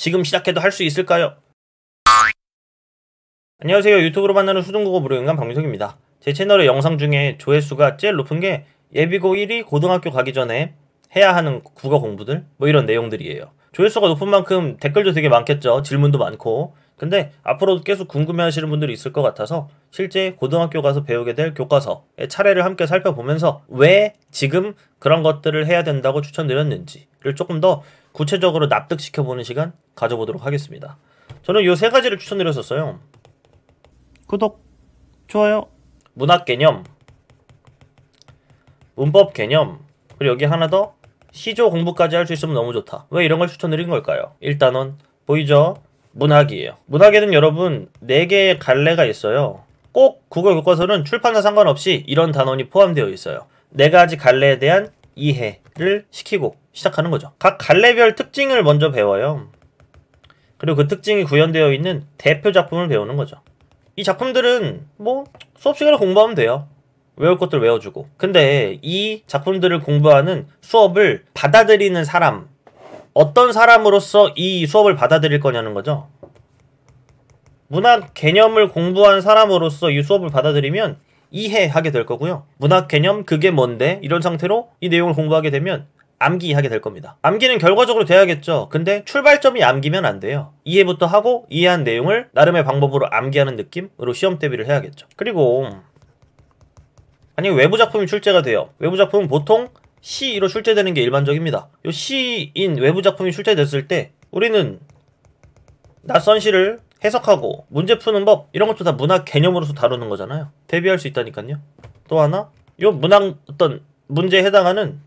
지금 시작해도 할 수 있을까요? 안녕하세요. 유튜브로 만나는 수중국어 무료인간 박민석입니다. 제 채널의 영상 중에 조회수가 제일 높은 게 예비고 1위 고등학교 가기 전에 해야 하는 국어 공부들 뭐 이런 내용들이에요. 조회수가 높은 만큼 댓글도 되게 많겠죠. 질문도 많고. 근데 앞으로도 계속 궁금해 하시는 분들이 있을 것 같아서 실제 고등학교 가서 배우게 될 교과서의 차례를 함께 살펴보면서 왜 지금 그런 것들을 해야 된다고 추천드렸는지 이를 조금 더 구체적으로 납득시켜 보는 시간 가져보도록 하겠습니다. 저는 요 세 가지를 추천드렸었어요. 구독, 좋아요, 문학 개념, 문법 개념, 그리고 여기 하나 더 시조 공부까지 할 수 있으면 너무 좋다. 왜 이런 걸 추천드린 걸까요? 일단은 보이죠? 문학이에요. 문학에는 여러분 네개의 갈래가 있어요. 꼭 국어 교과서는 출판사 상관없이 이런 단원이 포함되어 있어요. 네 가지 갈래에 대한 이해, 를 시키고 시작하는 거죠. 각 갈래별 특징을 먼저 배워요. 그리고 그 특징이 구현되어 있는 대표 작품을 배우는 거죠. 이 작품들은 뭐 수업 시간에 공부하면 돼요. 외울 것들 외워주고. 근데 이 작품들을 공부하는 수업을 받아들이는 사람, 어떤 사람으로서 이 수업을 받아들일 거냐는 거죠. 문학 개념을 공부한 사람으로서 이 수업을 받아들이면 이해하게 될 거고요. 문학 개념 그게 뭔데 이런 상태로 이 내용을 공부하게 되면 암기하게 될 겁니다. 암기는 결과적으로 돼야겠죠. 근데 출발점이 암기면 안 돼요. 이해부터 하고 이해한 내용을 나름의 방법으로 암기하는 느낌으로 시험 대비를 해야겠죠. 그리고 아니 외부 작품이 출제가 돼요. 외부 작품은 보통 시로 출제되는 게 일반적입니다. 요 시인 외부 작품이 출제됐을 때 우리는 낯선 시를 해석하고 문제 푸는 법 이런 것도 다 문학 개념으로서 다루는 거잖아요. 대비할 수 있다니까요. 또 하나 요 문학 어떤 문제에 해당하는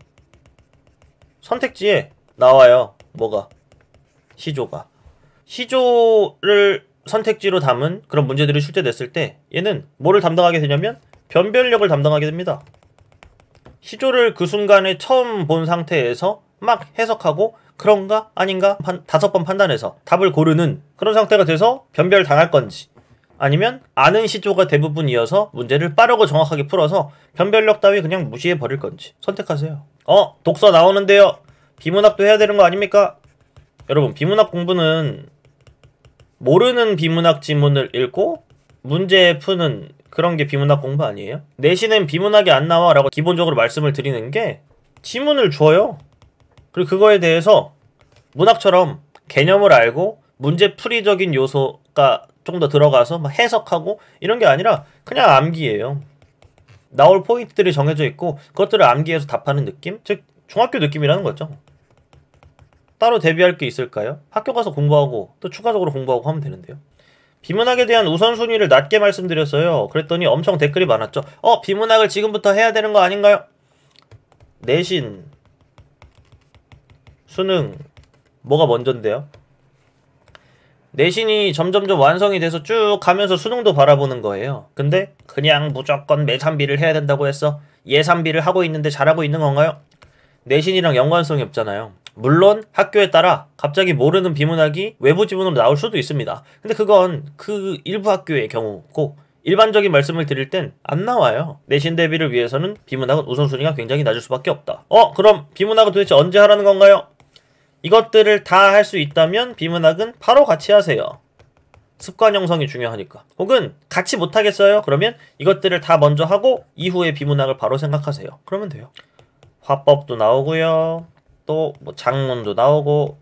선택지에 나와요. 뭐가? 시조가. 시조를 선택지로 담은 그런 문제들이 출제됐을 때 얘는 뭐를 담당하게 되냐면 변별력을 담당하게 됩니다. 시조를 그 순간에 처음 본 상태에서 막 해석하고 그런가 아닌가 판, 다섯 번 판단해서 답을 고르는 그런 상태가 돼서 변별 당할 건지 아니면 아는 시조가 대부분이어서 문제를 빠르고 정확하게 풀어서 변별력 따위 그냥 무시해 버릴 건지 선택하세요. 어 독서 나오는데요. 비문학도 해야 되는 거 아닙니까? 여러분 비문학 공부는 모르는 비문학 지문을 읽고 문제 푸는 그런 게 비문학 공부 아니에요? 내신엔 비문학이 안 나와라고 기본적으로 말씀을 드리는 게 지문을 줘요. 그리고 그거에 대해서 문학처럼 개념을 알고 문제풀이적인 요소가 좀 더 들어가서 해석하고 이런 게 아니라 그냥 암기예요. 나올 포인트들이 정해져 있고 그것들을 암기해서 답하는 느낌? 즉 중학교 느낌이라는 거죠. 따로 대비할 게 있을까요? 학교 가서 공부하고 또 추가적으로 공부하고 하면 되는데요. 비문학에 대한 우선순위를 낮게 말씀드렸어요. 그랬더니 엄청 댓글이 많았죠. 어, 비문학을 지금부터 해야 되는 거 아닌가요? 내신, 수능 뭐가 먼저인데요? 내신이 점점점 완성이 돼서 쭉 가면서 수능도 바라보는 거예요. 근데 그냥 무조건 매산비를 해야 된다고 해서 예산비를 하고 있는데 잘하고 있는 건가요? 내신이랑 연관성이 없잖아요. 물론 학교에 따라 갑자기 모르는 비문학이 외부 지문으로 나올 수도 있습니다. 근데 그건 그 일부 학교의 경우고 일반적인 말씀을 드릴 땐 안 나와요. 내신 대비를 위해서는 비문학은 우선순위가 굉장히 낮을 수밖에 없다. 어? 그럼 비문학은 도대체 언제 하라는 건가요? 이것들을 다 할 수 있다면 비문학은 바로 같이 하세요. 습관 형성이 중요하니까. 혹은 같이 못하겠어요? 그러면 이것들을 다 먼저 하고 이후에 비문학을 바로 생각하세요. 그러면 돼요. 화법도 나오고요. 또뭐 장문도 나오고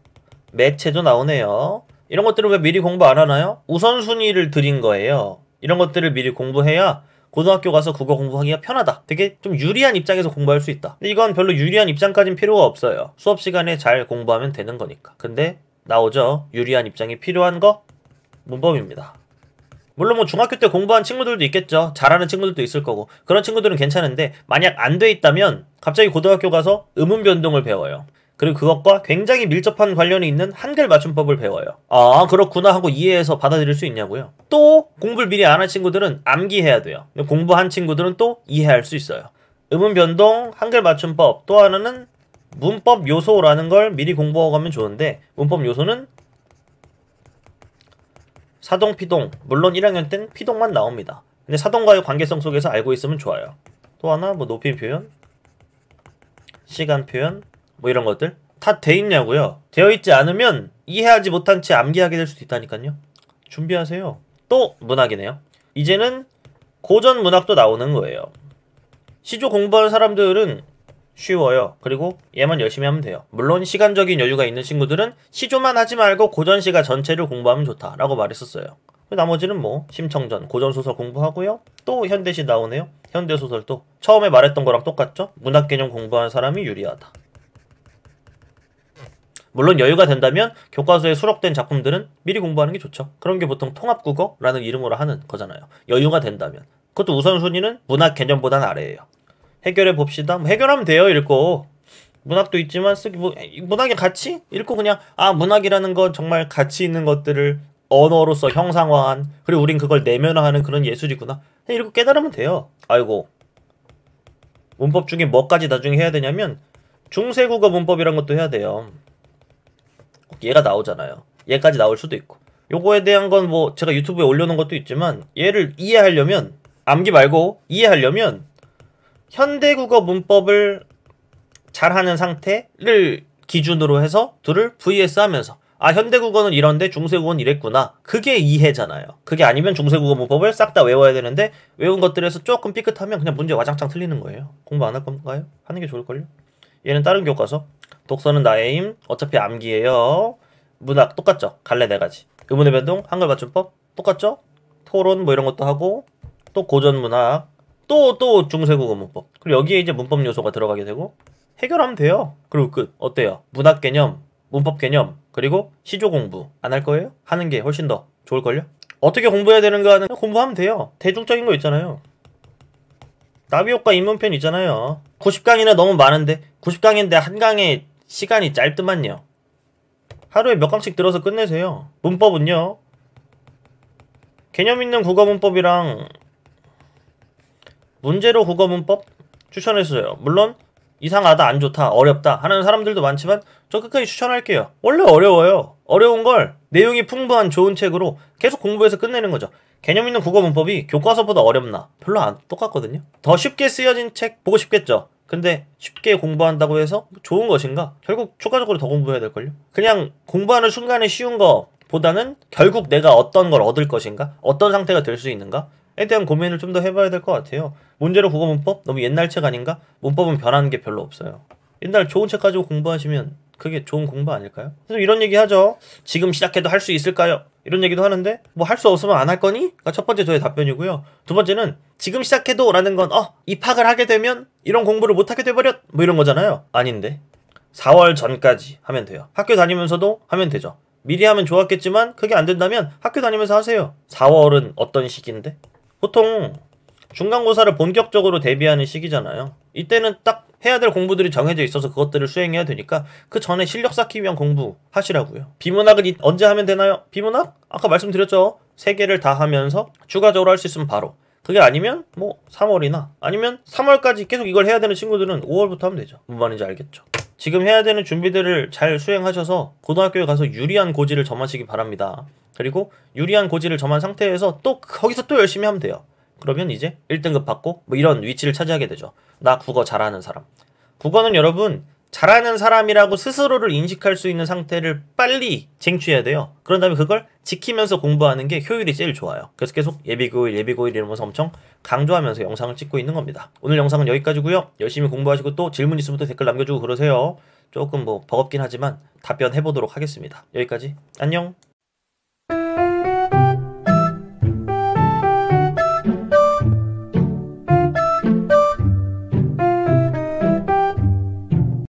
매체도 나오네요. 이런 것들을 왜 미리 공부 안 하나요? 우선순위를 드린 거예요. 이런 것들을 미리 공부해야 고등학교 가서 국어 공부하기가 편하다. 되게 좀 유리한 입장에서 공부할 수 있다. 이건 별로 유리한 입장까진 필요가 없어요. 수업 시간에 잘 공부하면 되는 거니까. 근데 나오죠. 유리한 입장이 필요한 거 문법입니다. 물론 뭐 중학교 때 공부한 친구들도 있겠죠. 잘하는 친구들도 있을 거고. 그런 친구들은 괜찮은데 만약 안 돼 있다면 갑자기 고등학교 가서 음운 변동을 배워요. 그리고 그것과 굉장히 밀접한 관련이 있는 한글 맞춤법을 배워요. 아 그렇구나 하고 이해해서 받아들일 수 있냐고요. 또 공부를 미리 안 한 친구들은 암기해야 돼요. 공부한 친구들은 또 이해할 수 있어요. 음운 변동, 한글 맞춤법, 또 하나는 문법 요소라는 걸 미리 공부하고 가면 좋은데 문법 요소는 사동, 피동, 물론 1학년 땐 피동만 나옵니다. 근데 사동과의 관계성 속에서 알고 있으면 좋아요. 또 하나 뭐높임 표현, 시간 표현, 뭐 이런 것들 다 돼 있냐고요. 되어 있지 않으면 이해하지 못한 채 암기하게 될 수도 있다니까요. 준비하세요. 또 문학이네요. 이제는 고전 문학도 나오는 거예요. 시조 공부하는 사람들은 쉬워요. 그리고 얘만 열심히 하면 돼요. 물론 시간적인 여유가 있는 친구들은 시조만 하지 말고 고전시가 전체를 공부하면 좋다라고 말했었어요. 그 나머지는 뭐 심청전, 고전소설 공부하고요. 또 현대시 나오네요. 현대소설도. 처음에 말했던 거랑 똑같죠? 문학 개념 공부하는 사람이 유리하다. 물론 여유가 된다면 교과서에 수록된 작품들은 미리 공부하는 게 좋죠. 그런 게 보통 통합국어라는 이름으로 하는 거잖아요. 여유가 된다면. 그것도 우선순위는 문학 개념보다는 아래예요. 해결해 봅시다. 뭐 해결하면 돼요, 읽고. 문학도 있지만 쓰기 뭐 문학의 가치 읽고 그냥 아 문학이라는 건 정말 가치 있는 것들을 언어로서 형상화한 그리고 우린 그걸 내면화하는 그런 예술이구나. 읽고 깨달으면 돼요. 아이고 문법 중에 뭐까지 나중에 해야 되냐면 중세국어 문법이란 것도 해야 돼요. 얘가 나오잖아요. 얘까지 나올 수도 있고. 요거에 대한 건 뭐 제가 유튜브에 올려놓은 것도 있지만 얘를 이해하려면 암기 말고 이해하려면 현대 국어 문법을 잘하는 상태를 기준으로 해서 둘을 vs 하면서 아 현대 국어는 이런데 중세 국어는 이랬구나 그게 이해잖아요 그게 아니면 중세 국어 문법을 싹 다 외워야 되는데 외운 것들에서 조금 삐끗하면 그냥 문제 와장창 틀리는 거예요 공부 안 할 건가요? 하는 게 좋을걸요? 얘는 다른 교과서. 독서는 나의 힘. 어차피 암기예요. 문학 똑같죠. 갈래 네 가지. 의문의 변동, 한글 맞춤법 똑같죠. 토론 뭐 이런 것도 하고 또 고전 문학 또 또 중세국어 문법. 그리고 여기에 이제 문법 요소가 들어가게 되고 해결하면 돼요. 그리고 끝. 어때요? 문학 개념, 문법 개념, 그리고 시조 공부 안 할 거예요? 하는 게 훨씬 더 좋을걸요? 어떻게 공부해야 되는가 하는 공부하면 돼요. 대중적인 거 있잖아요. 나비효과 입문편 있잖아요. 90강이나 너무 많은데 90강인데 한 강의 시간이 짧더만요. 하루에 몇 강씩 들어서 끝내세요. 문법은요. 개념 있는 국어 문법이랑 문제로 국어 문법 추천했어요. 물론 이상하다, 안 좋다, 어렵다 하는 사람들도 많지만 저 끝까지 추천할게요. 원래 어려워요. 어려운 걸 내용이 풍부한 좋은 책으로 계속 공부해서 끝내는 거죠. 개념 있는 국어 문법이 교과서보다 어렵나? 별로 안 똑같거든요. 더 쉽게 쓰여진 책 보고 싶겠죠? 근데 쉽게 공부한다고 해서 좋은 것인가? 결국 추가적으로 더 공부해야 될걸요? 그냥 공부하는 순간에 쉬운 것 보다는 결국 내가 어떤 걸 얻을 것인가? 어떤 상태가 될 수 있는가? 에 대한 고민을 좀 더 해봐야 될 것 같아요. 문제로 국어 문법? 너무 옛날 책 아닌가? 문법은 변하는 게 별로 없어요. 옛날 좋은 책 가지고 공부하시면 그게 좋은 공부 아닐까요? 그래서 이런 얘기 하죠. 지금 시작해도 할 수 있을까요? 이런 얘기도 하는데 뭐 할 수 없으면 안 할 거니? 가첫 그러니까 번째 저의 답변이고요. 두 번째는 지금 시작해도라는 건 어, 입학을 하게 되면 이런 공부를 못 하게 돼 버렸 뭐 이런 거잖아요. 아닌데. 4월 전까지 하면 돼요. 학교 다니면서도 하면 되죠. 미리 하면 좋았겠지만 그게 안 된다면 학교 다니면서 하세요. 4월은 어떤 시기인데? 보통 중간고사를 본격적으로 대비하는 시기잖아요. 이때는 딱 해야 될 공부들이 정해져 있어서 그것들을 수행해야 되니까 그 전에 실력 쌓기 위한 공부 하시라고요. 비문학은 언제 하면 되나요? 비문학? 아까 말씀드렸죠. 세 개를 다 하면서 추가적으로 할 수 있으면 바로. 그게 아니면 뭐 3월이나 아니면 3월까지 계속 이걸 해야 되는 친구들은 5월부터 하면 되죠. 뭔 말인지 알겠죠. 지금 해야 되는 준비들을 잘 수행하셔서 고등학교에 가서 유리한 고지를 점하시기 바랍니다. 그리고 유리한 고지를 점한 상태에서 또 거기서 또 열심히 하면 돼요. 그러면 이제 1등급 받고 뭐 이런 위치를 차지하게 되죠. 나 국어 잘하는 사람. 국어는 여러분 잘하는 사람이라고 스스로를 인식할 수 있는 상태를 빨리 쟁취해야 돼요. 그런 다음에 그걸 지키면서 공부하는 게 효율이 제일 좋아요. 그래서 계속 예비고일, 예비고일 이러면서 엄청 강조하면서 영상을 찍고 있는 겁니다. 오늘 영상은 여기까지고요. 열심히 공부하시고 또 질문 있으면 또 댓글 남겨주고 그러세요. 조금 뭐 버겁긴 하지만 답변해보도록 하겠습니다. 여기까지 안녕!